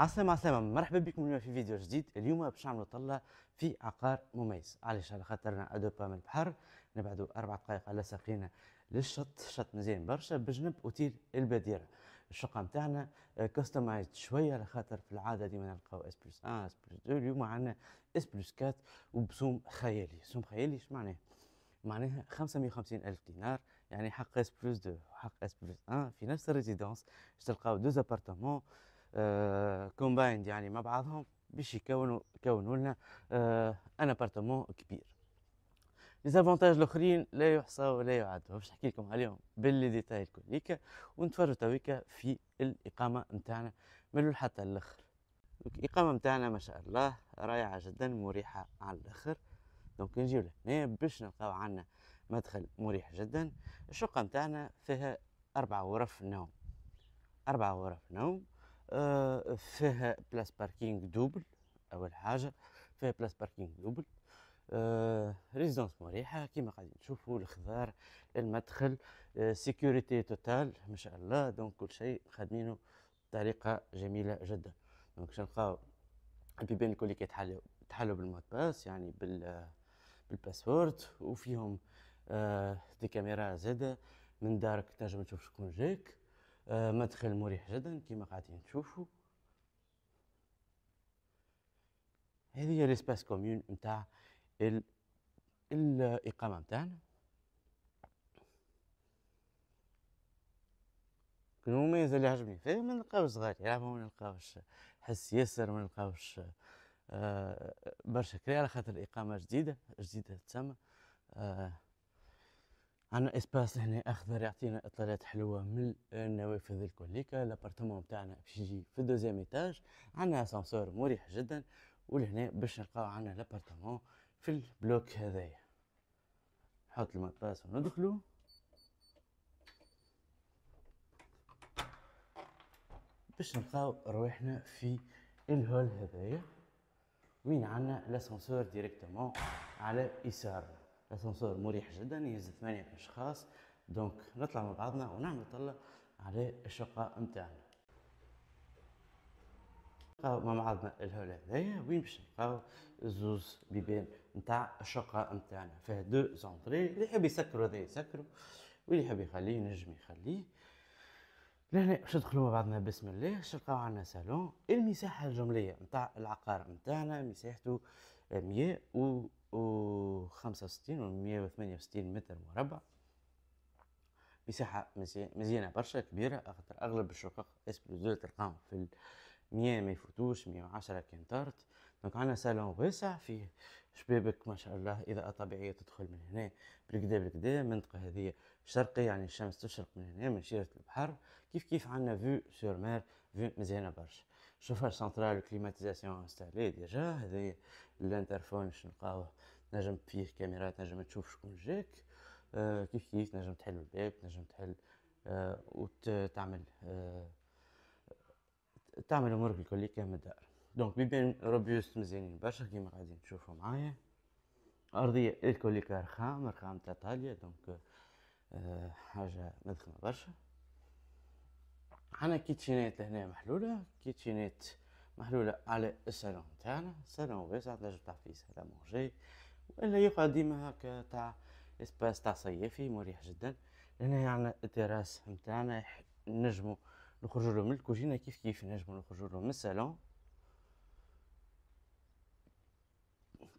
عسلامة عسلامة مرحبا بكم اليوم في فيديو جديد اليوم باش نعملوا طلة في عقار مميز علاش على خاطرنا ادوبا من البحر نبعدوا اربع دقائق على ساقينا للشط شط مزيان برشا بجنب اوتيل البديرة الشقة نتاعنا كاستمايزد شوية على خاطر في العادة ديما نلقاو اس بلس 1 اس بلس 2 اليوم عندنا اس بلس 4 وبسوم خيالي سوم خيالي اش معناه؟ معناها 550 ألف دينار يعني حق اس بلس 2 وحق اس بلس 1 في نفس الريزيدونس باش تلقاو دو ابارتمون كومبايند آه، يعني مع بعضهم باش يكونوا يكونوا لنا آه، ان ابارتمون كبير ليزافونتاج الاخرين لا يحصى ولا يعد باش نحكي لكم عليهم باللي ديتاي كليك ونتفرجوا تويكا في الاقامه نتاعنا من حتى الاخر الاقامه نتاعنا ما شاء الله رائعه جدا مريحه على الاخر دونك نجيو لهنا باش نلقاو عندنا مدخل مريح جدا الشقه نتاعنا فيها اربع غرف نوم اربع غرف نوم آه، فيها بلاس باركينغ دوبل اول حاجه فيها بلاس باركينغ دوبل آه، ريزيدونس مريحه كيما قاعدين تشوفوا الخضار المدخل آه، سيكوريتي توتال ما شاء الله دونك كل شيء خدمينه بطريقه جميله جدا دونك باش نلقاو البيبان الكل كيتحلوا تحلوا بالمود باس يعني بال بالباسورد وفيهم آه دي كاميرا زاده من دارك تنجم تشوف شكون جاك آه، مدخل مريح جدا كما قاعدين تشوفوا هذه هي الاسباس كوميون نتاع الاقامه نتاعنا المميز اللي عجبني فيه ما نلقاوش صغار يلعبوا ما نلقاوش حس ياسر ما نلقاوش آه، برشا كري على خاطر الاقامه جديده جديده تسمى آه، عنا اسباس هنا اخضر يعطينا اطلالات حلوه من النوافذ الكليكه لابارتمون تاعنا باش يجي في الدوزيام ايتاج عنا اسانسور مريح جدا ولهنا باش نلقاو عنا لابارتمون في البلوك هذايا نحط المطاس وندخلو باش نلقاو روحنا في الهول هذايا وين عنا لاسانسور ديريكتومون على يسارنا الاسانسور مريح جدا يهز ثمانية اشخاص دونك نطلع مع بعضنا ونعمل طلة على الشقة نتاعنا لقاو مع بعضنا الهول هذايا وين باش نلقاو زوز بيبان نتاع الشقة نتاعنا فيها دو زونتري اللي يحب يسكرو هذا يسكرو واللي يحب يخليه ينجم يخليه لهنا باش ندخلوا مع بعضنا بسم الله باش نلقاو عندنا صالون المساحة الجملية نتاع العقار نتاعنا مساحته 165 و 168 متر مربع مساحة مزيانة برشا كبيرة خاطر أغلب الشقق اسبلوزو تلقاهم في المية ما يفوتوش مية وعشرة كنتارت دونك عندنا صالون واسع فيه شبابك ما شاء الله إضاءة طبيعية تدخل من هنا بالكدا بالكدا المنطقة هذه شرقية يعني الشمس تشرق من هنا من شيرة البحر كيف كيف عندنا فيو سور مار فيو مزيانة برشا شوفها سنترال كليماتيزاسيون انستالي ديجا هذايا الانترفون باش نلقاوه نجم فيه كاميرات تنجم تشوف شكون جاك آه، كيف كيف تنجم تحل الباب تنجم تحل آه، وتعمل آه، تعمل امورك الكل كامل الدار دونك بيبان روبيوست مزيانين برشا كيما غادي تشوفوا معايا ارضيه الكوليكا رخام رخام تاع دونك حاجه مدخنة برشا عنا كيتشينات لهنا محلولة كيتشينات محلولة على الصالون تاعنا صالون واسع تنجم تاع فيه سالا مونجي إلا يقعد ديما هكا تاع اسباس تاع صيفي مريح جدا لهنا عنا يعني التراس نتاعنا نجمو نخرجولو من الكوجينة كيف كيف نجمو نخرجولو من الصالون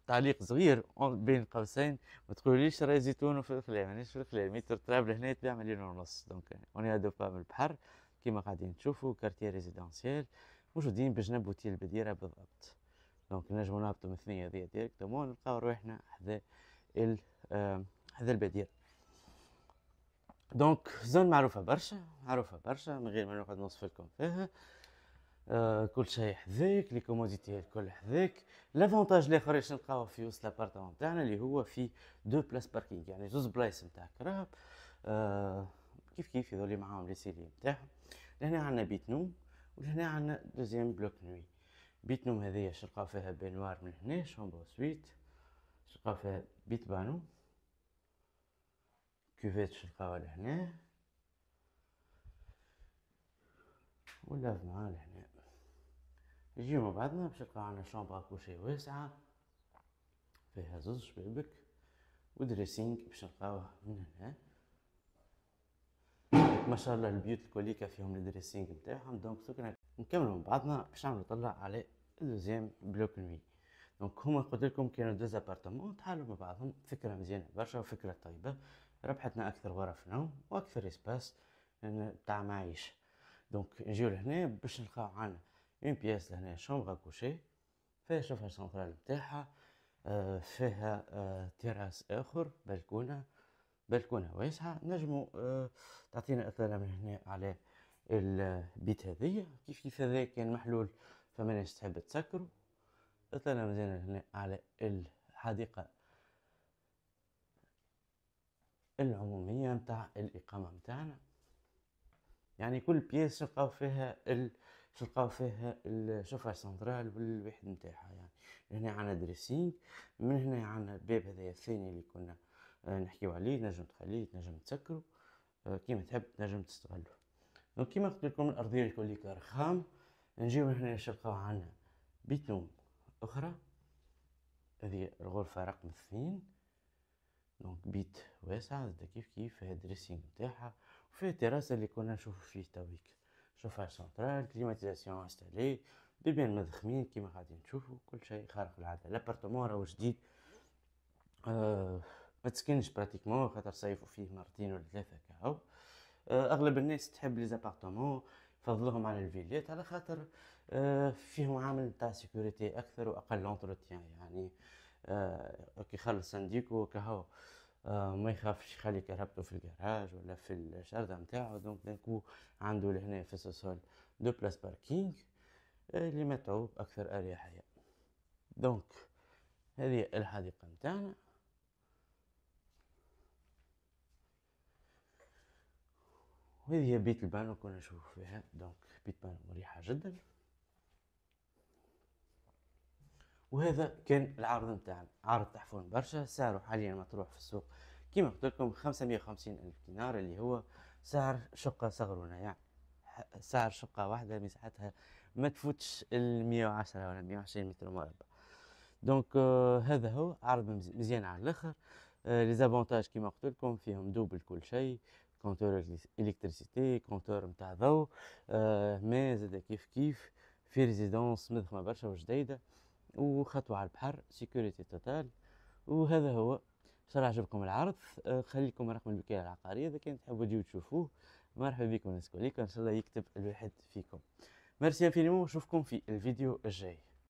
تعليق صغير بين قوسين ما تقوليش راي زيتون في الخلا مانيش في الخلا متر تراب لهنا تبيع مليون ونص دونك اوني ادو من البحر كما قاعدين تشوفوا كارتيه ريزيدانسيال موجودين بجنب اوتيل البديره بالضبط دونك نجمو نهبطو من الثنيه هذيا ديريكتومون نلقاو روحنا حدا ال حدا آه، البديره دونك زون معروفه برشا معروفه برشا من غير ما نقعد نوصف لكم فيها آه كل شيء حذاك لي كوموديتي الكل حذاك لافونتاج الاخر اللي نلقاوه في وسط لابارتمون تاعنا اللي هو في دو بلاس باركينغ يعني زوز بلايص نتاع كراب آه كيف كيف يظلي معاهم لي سيلي نتاعهم لهنا عندنا بيت نوم ولهنا عندنا دوزيام بلوك نوي بيت نوم هذيا شلقاو فيها بينوار من هنا شومبر سويت شلقاو فيها بيت بانو كوفيت شلقاوها لهنا ولاف معاه لهنا يجيو مع بعضنا باش عندنا شومبر كوشي واسعة فيها زوز شبابك ودريسينغ باش نلقاوه من هنا ما شاء الله البيوت الكوليكا فيهم الدريسينغ نتاعهم دونك دوكا نكملوا مع بعضنا باش نعملوا طلع على الدوزيام بلوك نوي دونك هما قلت لكم كانوا دوز ابارتمون تحالوا مع بعضهم فكره مزيانه برشا وفكره طيبه ربحتنا اكثر غرف نوم واكثر اسباس تاع معيش دونك نجيو لهنا باش نلقاو عندنا اون بياس لهنا شومبر كوشي فيها شوفها سونترال نتاعها آه، فيها تيراس آه، اخر بلكونه بلكونه واسعه نجمو آه، تعطينا اثاره من هنا على البيت هذيا كيف كيف هذا كان محلول فما ناس تحب تسكرو اطلاله مزيانه هنا على الحديقه العموميه متاع الاقامه متاعنا يعني كل بياس نلقاو فيها ال... تلقاو فيها الشوفاج سنترال والواحد نتاعها يعني هنا عندنا دريسينغ من هنا عندنا الباب هذايا الثاني اللي كنا آه، نحكيو عليه تنجم تخليه تنجم تسكرو آه، كيما تحب تنجم تستغلو دونك كيما قلت لكم الارضيه الكوليكا خام نجيو هنا نشلقاو عنا بيتوم اخرى هذه الغرفه رقم اثنين دونك بيت واسع زاد كيف كيف فيها دريسينغ نتاعها وفيها التراسه اللي كنا نشوفو فيه تويك شوفها سنترال كليماتيزاسيون انستالي بيبان مضخمين كيما قاعدين نشوفو كل شيء خارق العاده لابارتمون راهو جديد آه ما تسكنش براتيكمون خاطر صيفوا فيه مرتين ولا ثلاثه كهو آه، اغلب الناس تحب لي زابارتمون فضلهم على الفيليات على خاطر آه، فيهم عامل تاع سيكوريتي اكثر واقل انتروتيان يعني آه، كي يخلص سنديكو كهو ما يخافش يخلي كهربته في الكراج ولا في الشارده نتاعو دونك دانكو عنده لهنا في السوسول دو بلاس باركينغ اللي متعوب اكثر اريحيه دونك هذه الحديقه نتاعنا وهذه هي بيت البانو كنا نشوف فيها دونك بيت بانو مريحة جدا وهذا كان العرض نتاعنا عرض تحفون برشا سعره حاليا مطروح في السوق كيما قلت لكم 550 ألف دينار اللي هو سعر شقة صغرونة يعني سعر شقة واحدة مساحتها ما تفوتش ال 110 ولا 120 متر مربع دونك آه euh, هذا هو عرض مزيان على الاخر آه لي زافونتاج كيما قلت لكم فيهم دوبل كل شيء كونتور الكتريسيتي كونتور نتاع آه ما زاد كيف كيف في ريزيدونس مدخمه برشا وجديده وخطوه على البحر سيكوريتي توتال وهذا هو الله عجبكم العرض خليكم رقم الوكاله العقاريه اذا كان تحبوا تجيو تشوفوه مرحبا بكم نسكوليكم ان شاء الله يكتب الواحد فيكم ميرسي انفينيمون نشوفكم في الفيديو الجاي